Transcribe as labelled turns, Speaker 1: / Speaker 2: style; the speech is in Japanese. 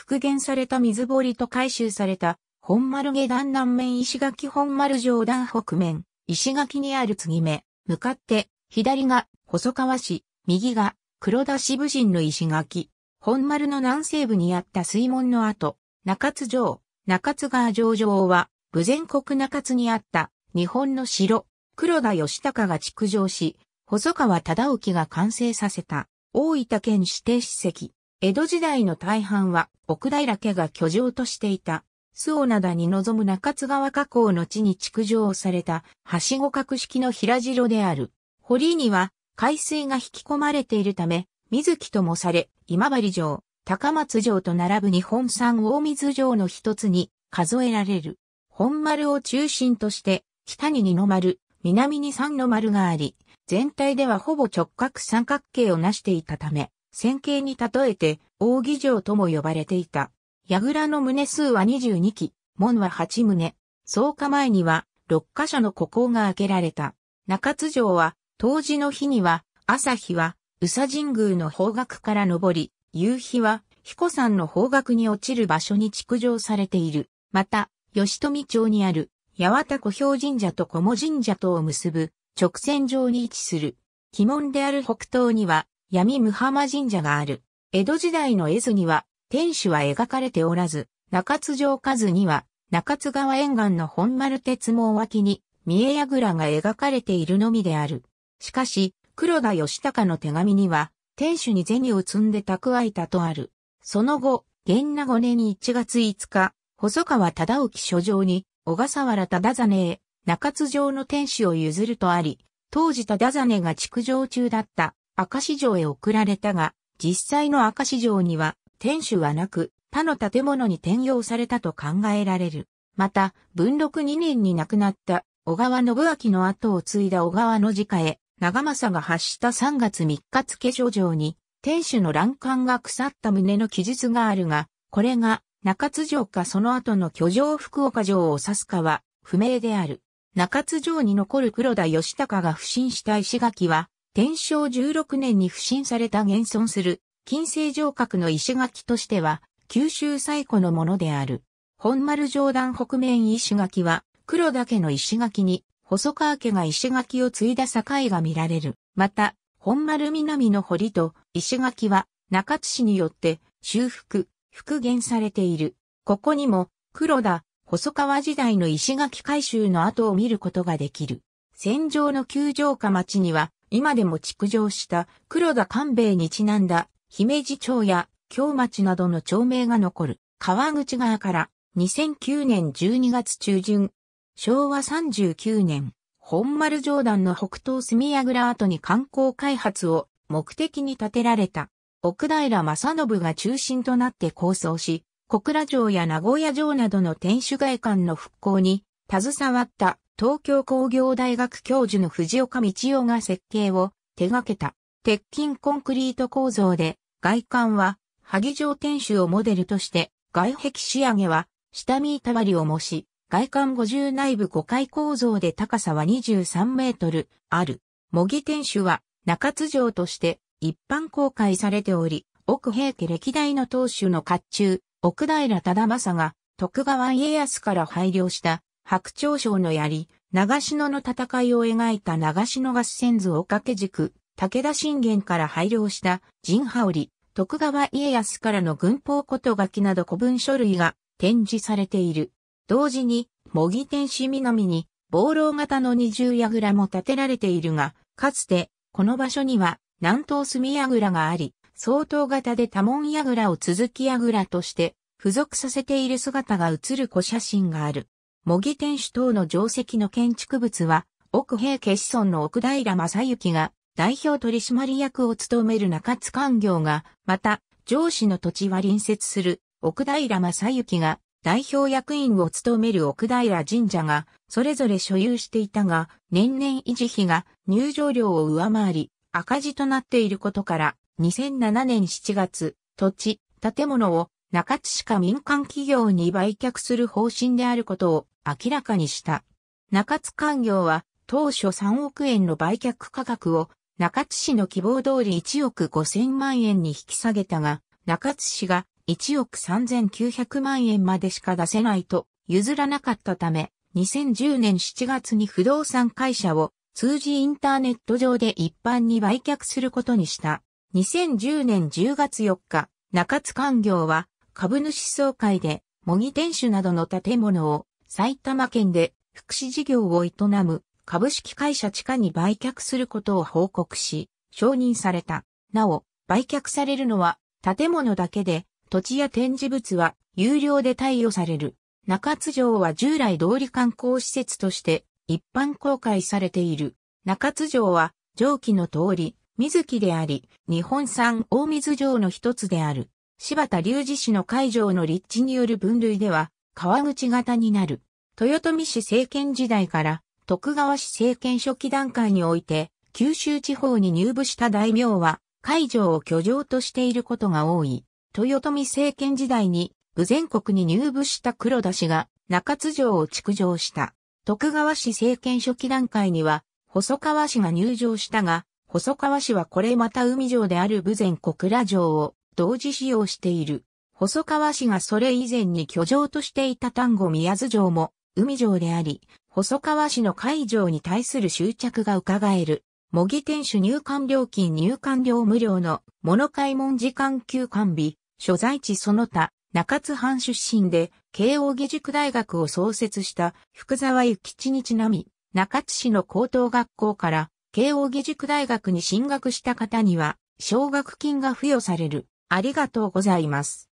Speaker 1: 復元された水堀と改修された本丸下段南面石垣本丸上段北面、石垣にある継ぎ目、向かって左が細川市、右が黒田支部人の石垣、本丸の南西部にあった水門の後、中津城、中津川城城は、武前国中津にあった日本の城、黒田義高が築城し、細川忠興が完成させた大分県指定史跡。江戸時代の大半は奥平家が居城としていた、巣尾灘に臨む中津川河口の地に築城された、はしご格式の平城である。堀には海水が引き込まれているため、水木ともされ、今治城、高松城と並ぶ日本産大水城の一つに数えられる。本丸を中心として、北に二の丸、南に三の丸があり、全体ではほぼ直角三角形を成していたため、戦型に例えて、扇城とも呼ばれていた。櫓の棟数は22基、門は8棟。草加前には、6箇所の孤高が開けられた。中津城は、当時の日には、朝日は、宇佐神宮の方角から登り、夕日は、彦山の方角に落ちる場所に築城されている。また、吉富町にある、八幡小兵神社と小茂神社とを結ぶ、直線上に位置する。鬼門である北東には、闇ムハマ神社がある。江戸時代の絵図には、天守は描かれておらず、中津城和には、中津川沿岸の本丸鉄網脇に、三重櫓が描かれているのみである。しかし、黒田義高の手紙には、天守に銭を積んで蓄えたとある。その後、元那5年1月5日、細川忠興書状に、小笠原忠真へ、中津城の天守を譲るとあり、当時忠真が築城中だった赤市場へ送られたが、実際の赤市場には、天守はなく、他の建物に転用されたと考えられる。また、文禄2年に亡くなった小川信明の後を継いだ小川の家へ、長政が発した3月3日付書状に、天守の欄干が腐った旨の記述があるが、これが中津城かその後の居城福岡城を指すかは不明である。中津城に残る黒田義高が不審した石垣は、天正16年に不審された現存する金星城郭の石垣としては九州最古のものである。本丸上段北面石垣は黒岳の石垣に細川家が石垣を継いだ境が見られる。また、本丸南の堀と石垣は中津市によって修復、復元されている。ここにも黒田、細川時代の石垣改修の跡を見ることができる。戦場の旧城下町には今でも築城した黒田官兵衛にちなんだ姫路町や京町などの町名が残る川口川から2009年12月中旬、昭和39年、本丸上段の北東住屋倉跡に観光開発を目的に建てられた奥平正信が中心となって構想し、小倉城や名古屋城などの天守外観の復興に携わった東京工業大学教授の藤岡道夫が設計を手掛けた鉄筋コンクリート構造で外観は萩城天守をモデルとして外壁仕上げは下見板わりを模し外観50内部5階構造で高さは23メートルある模擬天守は中津城として一般公開されており奥平家歴代の当主の甲冑奥平忠正が徳川家康から配慮した白鳥賞の槍、長篠の戦いを描いた長篠合戦図を掛け軸、武田信玄から配慮した陣羽織、徳川家康からの軍法こと書きなど古文書類が展示されている。同時に、模擬天使南に、暴楼型の二重櫓も建てられているが、かつて、この場所には、南東隅櫓があり、相当型で多門櫓を続き櫓として、付属させている姿が映る古写真がある。模擬天守等の定石の建築物は、奥平家子孫の奥平正幸が代表取締役を務める中津官業が、また、上司の土地は隣接する奥平正幸が代表役員を務める奥平神社が、それぞれ所有していたが、年々維持費が入場料を上回り、赤字となっていることから、2007年7月、土地、建物を中津市か民間企業に売却する方針であることを明らかにした。中津官業は当初3億円の売却価格を中津市の希望通り1億5000万円に引き下げたが、中津市が1億3900万円までしか出せないと譲らなかったため、2010年7月に不動産会社を通じインターネット上で一般に売却することにした。2010年10月4日、中津官業は株主総会で模擬店主などの建物を埼玉県で福祉事業を営む株式会社地下に売却することを報告し、承認された。なお、売却されるのは建物だけで、土地や展示物は有料で貸与される。中津城は従来通り観光施設として一般公開されている。中津城は上記の通り、水木であり、日本産大水城の一つである。柴田隆二氏の会場の立地による分類では、川口型になる。豊臣氏政権時代から徳川氏政権初期段階において、九州地方に入部した大名は、海上を居城としていることが多い。豊臣政権時代に、武全国に入部した黒田氏が、中津城を築城した。徳川氏政権初期段階には、細川氏が入城したが、細川氏はこれまた海城である武前小倉城を同時使用している。細川氏がそれ以前に居城としていた丹後宮津城も海城であり、細川氏の海城に対する執着が伺える。模擬店主入館料金入館料無料の物買い門時間休館日、所在地その他、中津藩出身で、慶応義塾大学を創設した福沢諭吉にちなみ、中津市の高等学校から慶応義塾大学に進学した方には、奨学金が付与される。ありがとうございます。